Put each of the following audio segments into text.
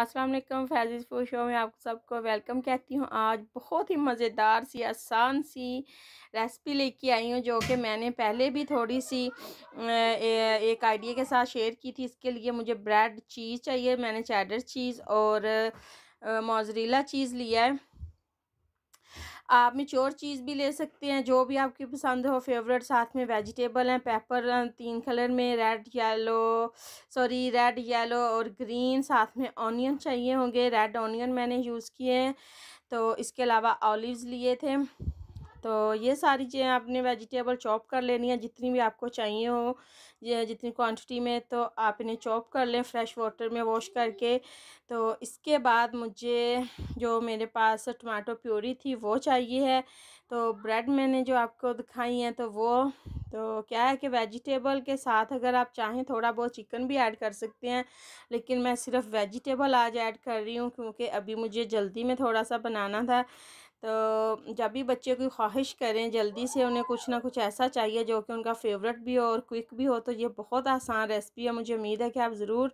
अस्सलाम वालेकुम फैजीज food show में आप सबको वेलकम कहती हूँ आज बहुत ही मज़ेदार सी आसान सी रेसिपी लेके आई हूँ जो कि मैंने पहले भी थोड़ी सी एक आइडिया के साथ शेयर की थी इसके लिए मुझे ब्रेड चीज़ चाहिए मैंने चैडर चीज़ और मोजरीला चीज़ लिया है आप मिच्योर चीज़ भी ले सकते हैं जो भी आपकी पसंद हो फेवरेट साथ में वेजिटेबल हैं पेपर तीन कलर में red yellow sorry red yellow और ग्रीन साथ में ऑनियन चाहिए होंगे रेड ऑनियन मैंने यूज़ किए हैं तो इसके अलावा ऑलिव्स लिए थे तो ये सारी चीज़ें आपने वेजिटेबल चॉप कर लेनी है जितनी भी आपको चाहिए हो जितनी क्वांटिटी में तो आप इन्हें चॉप कर लें फ्रेश वाटर में वॉश करके तो इसके बाद मुझे जो मेरे पास टमाटो प्योरी थी वो चाहिए है तो ब्रेड मैंने जो आपको दिखाई है तो वो तो क्या है कि वेजिटेबल के साथ अगर आप चाहें थोड़ा बहुत चिकन भी ऐड कर सकते हैं लेकिन मैं सिर्फ वेजिटेबल आज ऐड कर रही हूँ क्योंकि अभी मुझे जल्दी में थोड़ा सा बनाना था तो जब भी बच्चे की ख्वाहिश करें जल्दी से उन्हें कुछ ना कुछ ऐसा चाहिए जो कि उनका फेवरेट भी हो और क्विक भी हो तो ये बहुत आसान रेसिपी है मुझे उम्मीद है कि आप ज़रूर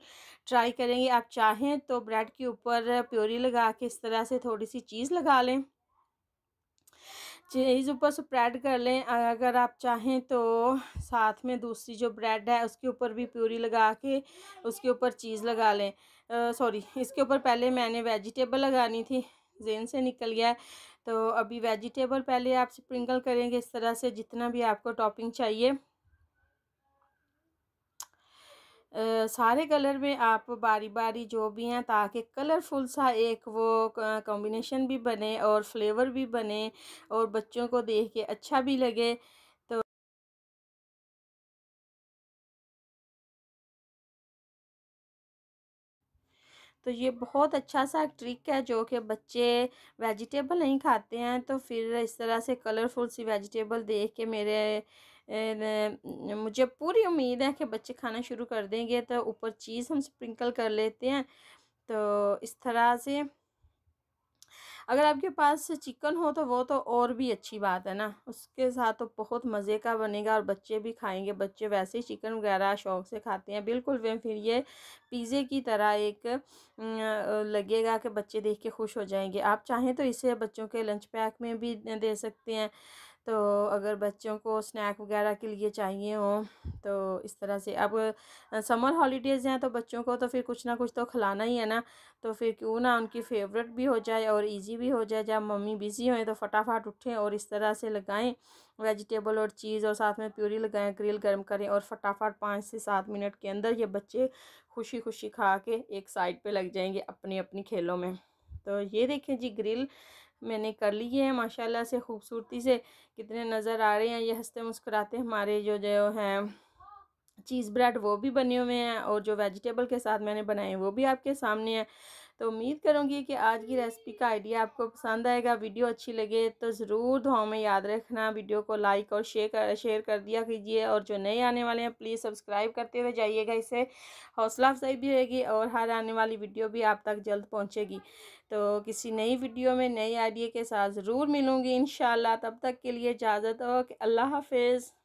ट्राई करेंगे आप चाहें तो ब्रेड के ऊपर प्योरी लगा के इस तरह से थोड़ी सी चीज़ लगा लें चीज़ ऊपर स्प्रेड कर लें अगर आप चाहें तो साथ में दूसरी जो ब्रेड है उसके ऊपर भी प्यूरी लगा के उसके ऊपर चीज़ लगा लें सॉरी इसके ऊपर पहले मैंने वेजिटेबल लगानी थी जेन से निकल गया है तो अभी वेजिटेबल पहले आप स्प्रिंकल करेंगे इस तरह से जितना भी आपको टॉपिंग चाहिए Uh, सारे कलर में आप बारी बारी जो भी हैं ताकि कलरफुल सा एक वो कॉम्बिनेशन भी बने और फ्लेवर भी बने और बच्चों को देख के अच्छा भी लगे तो ये बहुत अच्छा सा ट्रिक है जो कि बच्चे वेजिटेबल नहीं खाते हैं तो फिर इस तरह से कलरफुल सी वेजिटेबल देख के मेरे मुझे पूरी उम्मीद है कि बच्चे खाना शुरू कर देंगे तो ऊपर चीज़ हम स्प्रिंकल कर लेते हैं तो इस तरह से अगर आपके पास चिकन हो तो वो तो और भी अच्छी बात है ना उसके साथ तो बहुत मज़े का बनेगा और बच्चे भी खाएंगे बच्चे वैसे ही चिकन वगैरह शौक से खाते हैं बिल्कुल वे फिर ये पिज़्ज़े की तरह एक लगेगा कि बच्चे देख के खुश हो जाएंगे आप चाहें तो इसे बच्चों के लंच पैक में भी दे सकते हैं तो अगर बच्चों को स्नैक वगैरह के लिए चाहिए हो तो इस तरह से अब समर हॉलीडेज़ हैं तो बच्चों को तो फिर कुछ ना कुछ तो खिलाना ही है ना तो फिर क्यों ना उनकी फेवरेट भी हो जाए और इजी भी हो जाए जब मम्मी बिज़ी हो तो फटाफट उठें और इस तरह से लगाएं वेजिटेबल और चीज़ और साथ में प्यूरी लगाएं ग्रिल गर्म करें और फटाफट पाँच से सात मिनट के अंदर ये बच्चे खुशी खुशी खा के एक साइड पर लग जाएंगे अपने अपने खेलों में तो ये देखें जी ग्रिल मैंने कर ली है माशाल्लाह से खूबसूरती से कितने नज़र आ रहे हैं ये हंसते मुस्कुराते हमारे जो जो हैं चीज़ ब्रेड वो भी बने हुए हैं और जो वेजिटेबल के साथ मैंने बनाए वो भी आपके सामने हैं तो उम्मीद करूँगी कि आज की रेसिपी का आइडिया आपको पसंद आएगा वीडियो अच्छी लगे तो ज़रूर दुआ तो में याद रखना वीडियो को लाइक और शेयर कर शेयर कर दिया कीजिए और जो नए आने वाले हैं प्लीज़ सब्सक्राइब करते हुए जाइएगा इससे हौसला अफजाई भी होगी और हर आने वाली वीडियो भी आप तक जल्द पहुँचेगी तो किसी नई वीडियो में नए आइडिया के साथ ज़रूर मिलूँगी इन तब तक के लिए इजाज़त ओके अल्लाह हाफिज़